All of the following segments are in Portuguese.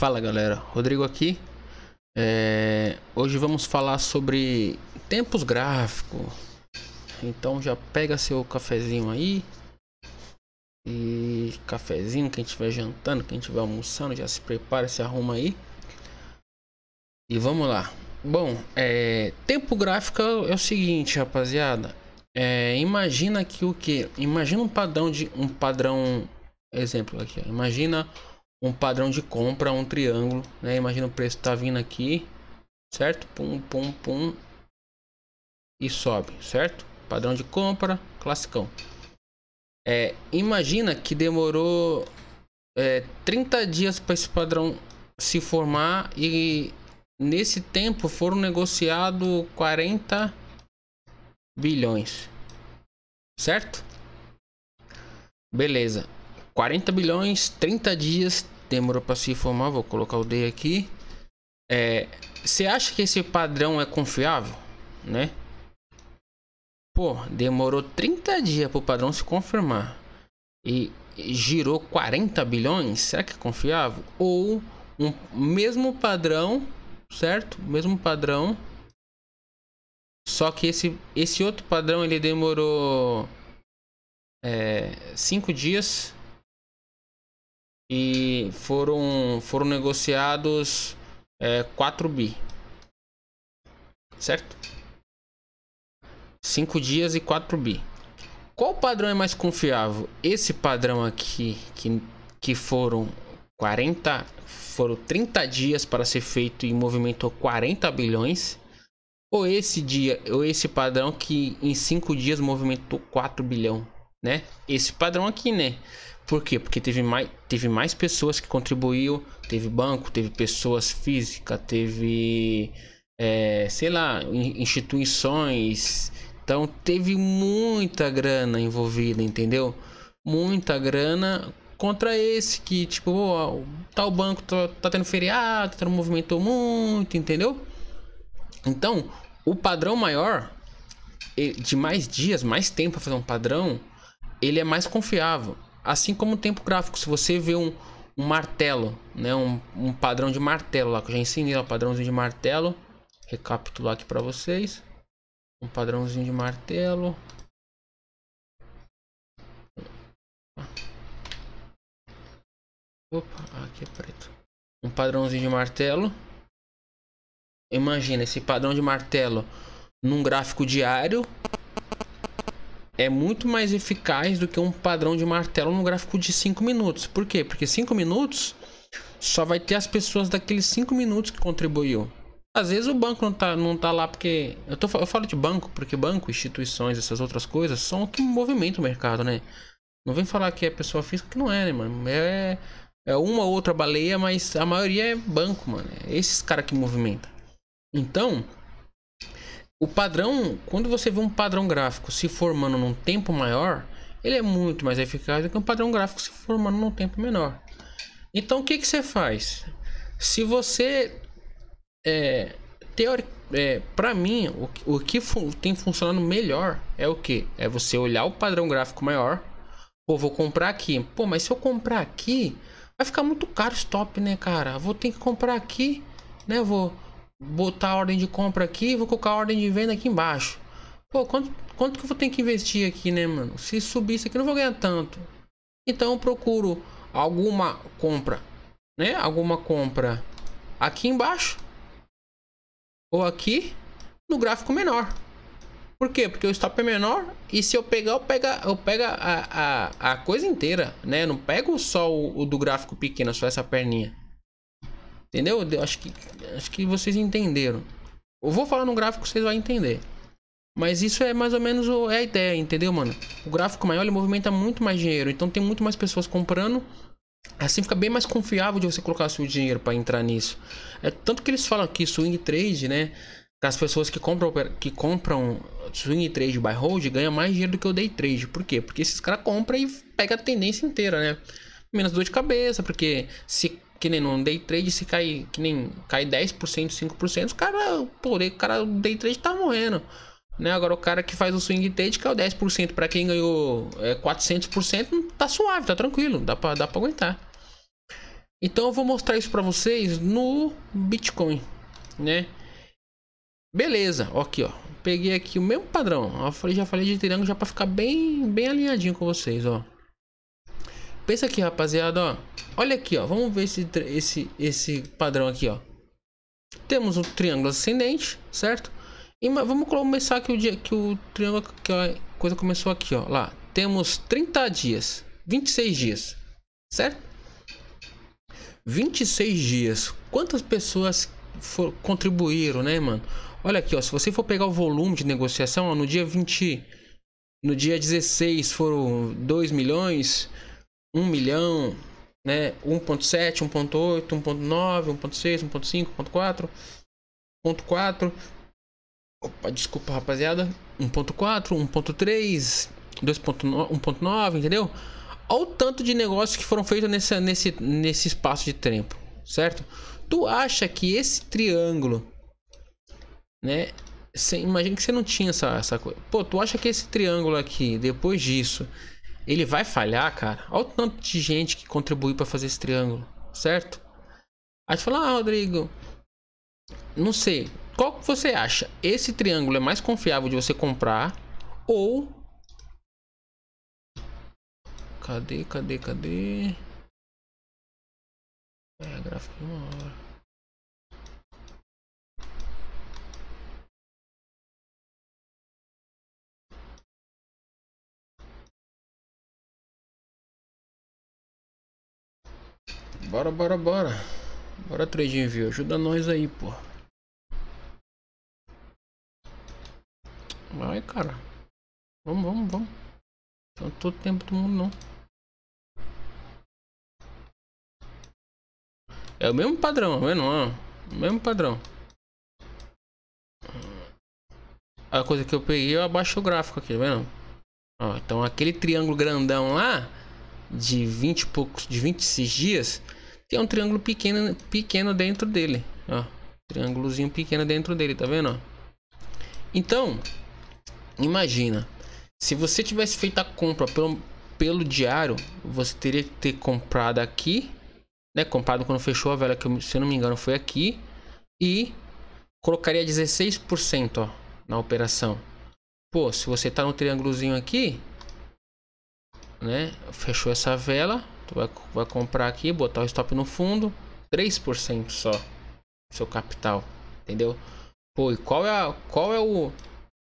Fala galera, Rodrigo aqui. É... Hoje vamos falar sobre tempos gráficos. Então já pega seu cafezinho aí. E cafezinho, quem estiver jantando, quem estiver almoçando, já se prepara, se arruma aí. E vamos lá. Bom, é... tempo gráfico é o seguinte, rapaziada. É... Imagina que o que? Imagina um padrão de um padrão. Exemplo aqui, ó. imagina um padrão de compra, um triângulo, né? Imagina o preço tá vindo aqui, certo? Pum, pum, pum. E sobe, certo? Padrão de compra, classicão. É, imagina que demorou é, 30 dias para esse padrão se formar e nesse tempo foram negociados 40 bilhões, certo? Beleza. 40 bilhões, 30 dias, demorou para se formar, vou colocar o D aqui. É, você acha que esse padrão é confiável, né? Pô, demorou 30 dias para o padrão se confirmar e girou 40 bilhões, será que é confiável? Ou um mesmo padrão, certo? Mesmo padrão, só que esse, esse outro padrão ele demorou 5 é, dias e foram, foram negociados é, 4 bi. Certo? 5 dias e 4 bi. Qual padrão é mais confiável? Esse padrão aqui, que, que foram 40, foram 30 dias para ser feito e movimentou 40 bilhões, ou esse dia, ou esse padrão que em 5 dias movimentou 4 bilhão, né? Esse padrão aqui, né? Por quê? Porque teve mais, teve mais pessoas que contribuíram, teve banco, teve pessoas físicas, teve, é, sei lá, instituições. Então teve muita grana envolvida, entendeu? Muita grana contra esse que, tipo, oh, tal banco tá, tá tendo feriado, tá movimento muito, entendeu? Então, o padrão maior, de mais dias, mais tempo para fazer um padrão, ele é mais confiável assim como o tempo gráfico. Se você vê um, um martelo, né, um, um, padrão de martelo lá, que eu já ensinei o padrãozinho de martelo. Recapitular aqui para vocês. Um padrãozinho de martelo. Opa, aqui é preto. Um padrãozinho de martelo. Imagina esse padrão de martelo num gráfico diário é muito mais eficaz do que um padrão de martelo no gráfico de 5 minutos. Por quê? Porque 5 minutos só vai ter as pessoas daqueles 5 minutos que contribuiu. Às vezes o banco não tá, não tá lá porque. Eu, tô, eu falo de banco, porque banco, instituições, essas outras coisas são o que movimenta o mercado, né? Não vem falar que é pessoa física que não é, né, mano? É, é uma ou outra baleia, mas a maioria é banco, mano. É esses caras que movimentam. Então, o padrão, quando você vê um padrão gráfico se formando num tempo maior, ele é muito mais eficaz do que um padrão gráfico se formando num tempo menor. Então o que, que você faz? Se você é, teori, é, para mim o, o que fun tem funcionando melhor é o que? É você olhar o padrão gráfico maior. Pô, vou comprar aqui. Pô, mas se eu comprar aqui, vai ficar muito caro stop, né, cara? Vou ter que comprar aqui, né? Vou botar a ordem de compra aqui, vou colocar a ordem de venda aqui embaixo. Pô, quanto, quanto que eu vou ter que investir aqui, né, mano? Se subir isso aqui, não vou ganhar tanto. Então eu procuro alguma compra, né? Alguma compra aqui embaixo ou aqui no gráfico menor. Por quê? Porque o stop é menor e se eu pegar, eu pego, eu pego a, a, a coisa inteira, né? Eu não pego só o, o do gráfico pequeno, só essa perninha. Entendeu? Eu acho que, acho que vocês entenderam. Eu vou falar no gráfico, vocês vão entender. Mas isso é mais ou menos é a ideia, entendeu, mano? O gráfico maior ele movimenta muito mais dinheiro, então tem muito mais pessoas comprando. Assim fica bem mais confiável de você colocar seu dinheiro para entrar nisso. É tanto que eles falam que swing trade, né? as pessoas que compram, que compram swing trade buy hold ganham mais dinheiro do que o day trade. Por quê? Porque esses caras compram e pega a tendência inteira, né? menos dor de cabeça, porque se que nem no day trade se cai que nem cai 10%, 5%, o cara, pô, o cara do day trade tá morrendo. Né? Agora o cara que faz o swing trade caiu 10%, para quem ganhou é, 400%, tá suave, tá tranquilo, dá para dá para aguentar. Então eu vou mostrar isso para vocês no Bitcoin, né? Beleza, ó aqui ó, peguei aqui o mesmo padrão. Eu falei, já falei de Ethereum já para ficar bem bem alinhadinho com vocês, ó. Pensa aqui, rapaziada, ó. Olha aqui, ó. Vamos ver esse, esse, esse padrão aqui, ó. Temos um triângulo ascendente, certo? E vamos começar que o dia que o triângulo que a coisa começou aqui, ó. Lá, temos 30 dias, 26 dias, certo? 26 dias. Quantas pessoas for, contribuíram, né, mano? Olha aqui, ó, se você for pegar o volume de negociação, ó, no dia 20 no dia 16 foram 2 milhões, 1 milhão, né? 1.7, 1.8, 1.9, 1.6, 1.5, 1.4, 1.4. Opa, desculpa, rapaziada. 1.4, 1.3, 2.9, entendeu? Olha o tanto de negócios que foram feitos nesse, nesse, nesse espaço de tempo, certo? Tu acha que esse triângulo, né? imagina que você não tinha essa, essa coisa. Pô, tu acha que esse triângulo aqui, depois disso, ele vai falhar, cara. Olha o tanto de gente que contribuiu para fazer esse triângulo, certo? Aí você fala, ah, Rodrigo, não sei. Qual que você acha? Esse triângulo é mais confiável de você comprar ou... Cadê, cadê, cadê? É, gráfico de uma hora. Bora, bora, bora. Bora, trading view. Ajuda nós aí, pô. Vai, cara. Vamos, vamos, vamos. Não todo tempo do mundo, não. É o mesmo padrão, não é? Não é O mesmo padrão. A coisa que eu peguei, eu abaixo o gráfico aqui, tá vendo? Ó, então aquele triângulo grandão lá de 20 e poucos, de 26 dias, tem um triângulo pequeno, pequeno dentro dele. Ó, triângulozinho pequeno dentro dele, tá vendo? Ó? Então, imagina, se você tivesse feito a compra pelo, pelo diário, você teria que ter comprado aqui, né? Comprado quando fechou a vela, que se eu não me engano foi aqui, e colocaria 16% ó, na operação. Pô, se você tá no triângulozinho aqui, né? Fechou essa vela, Tu vai, vai comprar aqui, botar o stop no fundo, 3% só seu capital, entendeu? Pô, e qual é, a, qual é o,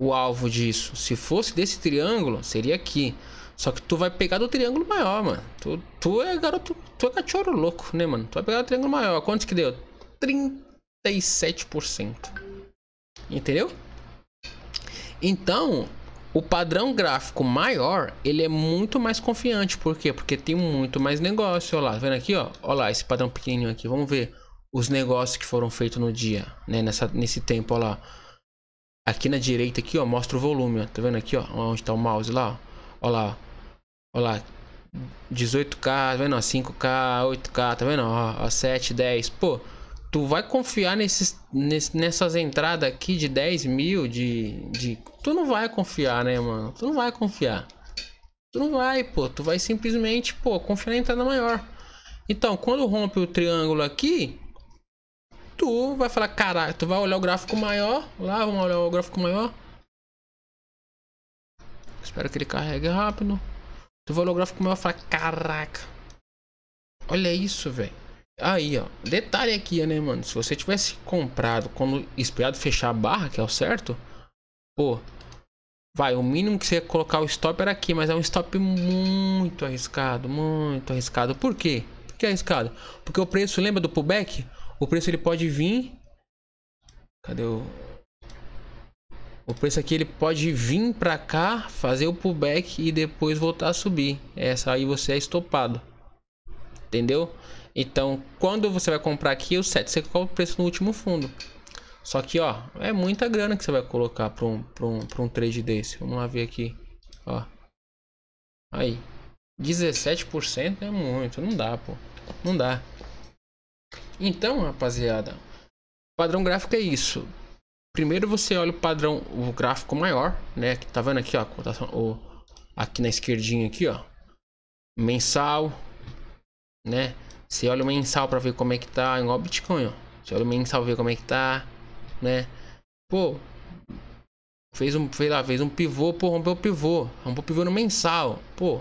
o alvo disso? Se fosse desse triângulo, seria aqui. Só que tu vai pegar do triângulo maior, mano. Tu, tu é garoto, tu é cachorro louco, né, mano? Tu vai pegar do triângulo maior. Quanto que deu? 37%. Entendeu? Então, o padrão gráfico maior, ele é muito mais confiante. Por quê? Porque tem muito mais negócio. Olha lá, tá vendo aqui, ó. Olha lá, esse padrão pequenininho aqui. Vamos ver os negócios que foram feitos no dia, né? Nessa, nesse tempo, olha lá. Aqui na direita aqui, ó, mostra o volume, ó. Tá vendo aqui, ó, onde tá o mouse lá, ó. Olha lá, olha lá. 18K, tá vendo? 5K, 8K, tá vendo? ó 7, 10, tá pô tu vai confiar nesses, nessas entradas aqui de 10 mil, de, de. Tu não vai confiar, né, mano? Tu não vai confiar. Tu não vai, pô. Tu vai simplesmente, pô, confiar na entrada maior. Então, quando rompe o triângulo aqui, tu vai falar, caralho, tu vai olhar o gráfico maior. Lá, vamos olhar o gráfico maior. Espero que ele carregue rápido. Tu vai olhar o gráfico maior e falar, caraca. Olha isso, velho. Aí, ó. Detalhe aqui, né, mano? Se você tivesse comprado quando esperado fechar a barra, que é o certo, pô. Vai, o mínimo que você ia colocar o stop era aqui, mas é um stop muito arriscado, muito arriscado. Por quê? Por que arriscado? Porque o preço, lembra do pullback? O preço ele pode vir. Cadê o. O preço aqui ele pode vir pra cá, fazer o pullback e depois voltar a subir. Essa aí você é estopado. Entendeu? Então, quando você vai comprar aqui os 7, você coloca o preço no último fundo. Só que, ó, é muita grana que você vai colocar para um, um, um trade desse. Vamos lá ver aqui, ó. Aí, 17% é muito, não dá, pô. Não dá. Então, rapaziada, padrão gráfico é isso. Primeiro você olha o padrão, o gráfico maior, né? Que tá vendo aqui, ó, cotação, o, aqui na esquerdinha aqui, ó, mensal, né? Você olha o mensal para ver como é que tá, é igual Bitcoin, ó. Você olha o mensal ver como é que tá, né? Pô, fez um, fez lá, fez um pivô, pô, rompeu o pivô, rompeu o pivô no mensal, pô.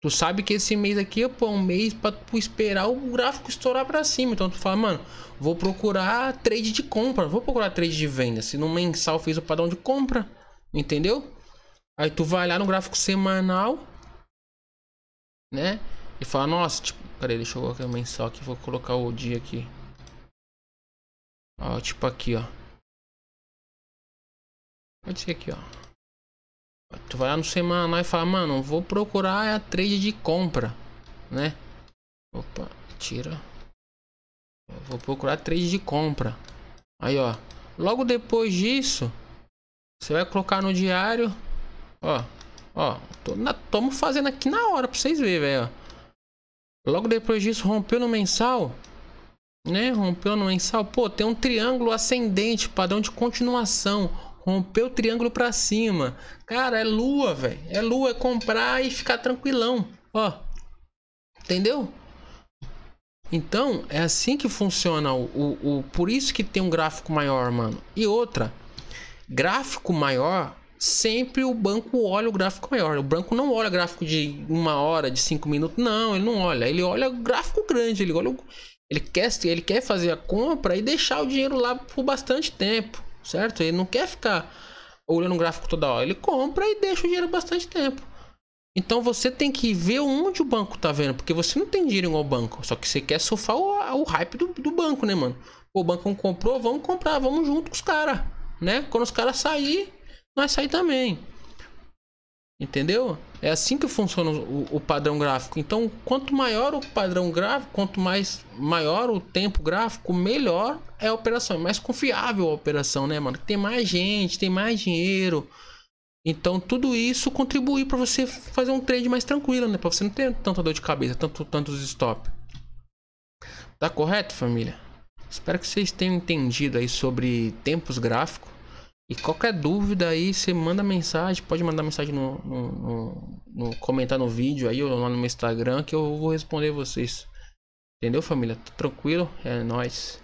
Tu sabe que esse mês aqui pô, é um mês para esperar o gráfico estourar para cima. Então tu fala, mano, vou procurar trade de compra, vou procurar trade de venda. Se no mensal fez o padrão de compra, entendeu? Aí tu vai lá no gráfico semanal, né? E fala, nossa, tipo, Pera aí, deixa eu colocar mensal aqui. Vou colocar o dia aqui. Ó, tipo aqui, ó. Pode ser aqui, ó. Tu vai lá no semanal e fala, mano, vou procurar a trade de compra, né? Opa, tira. Vou procurar trade de compra. Aí, ó. Logo depois disso, você vai colocar no diário. Ó, ó. Tô, na, tomo fazendo aqui na hora pra vocês verem, velho. Logo depois disso, rompeu no mensal, né? Rompeu no mensal. Pô, tem um triângulo ascendente, padrão de continuação. Rompeu o triângulo para cima. Cara, é lua, velho. É lua, é comprar e ficar tranquilão. Ó. Entendeu? Então, é assim que funciona o, o, o, Por isso que tem um gráfico maior, mano. E outra, gráfico maior sempre o banco olha o gráfico maior. O banco não olha gráfico de uma hora, de cinco minutos, não, ele não olha. Ele olha o gráfico grande, ele olha o... ele quer ele quer fazer a compra e deixar o dinheiro lá por bastante tempo, certo? Ele não quer ficar olhando o gráfico toda hora. Ele compra e deixa o dinheiro bastante tempo. Então você tem que ver onde o banco tá vendo, porque você não tem dinheiro igual banco, só que você quer surfar o, o hype do, do, banco, né, mano? O banco comprou, vamos comprar, vamos junto com os caras, né? Quando os caras sair, nós sai também. Entendeu? É assim que funciona o, o, padrão gráfico. Então, quanto maior o padrão gráfico, quanto mais maior o tempo gráfico, melhor é a operação, é mais confiável a operação, né, mano? Tem mais gente, tem mais dinheiro. Então, tudo isso contribui para você fazer um trade mais tranquilo, né? Para você não ter tanta dor de cabeça, tanto tantos stop. Tá correto, família? Espero que vocês tenham entendido aí sobre tempos gráficos e qualquer dúvida aí, você manda mensagem, pode mandar mensagem no, no, no, no comentar no vídeo aí ou lá no meu Instagram que eu vou responder vocês. Entendeu, família? Tô tá tranquilo? É nóis.